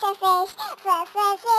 Fish, fish, fish, fish, fish.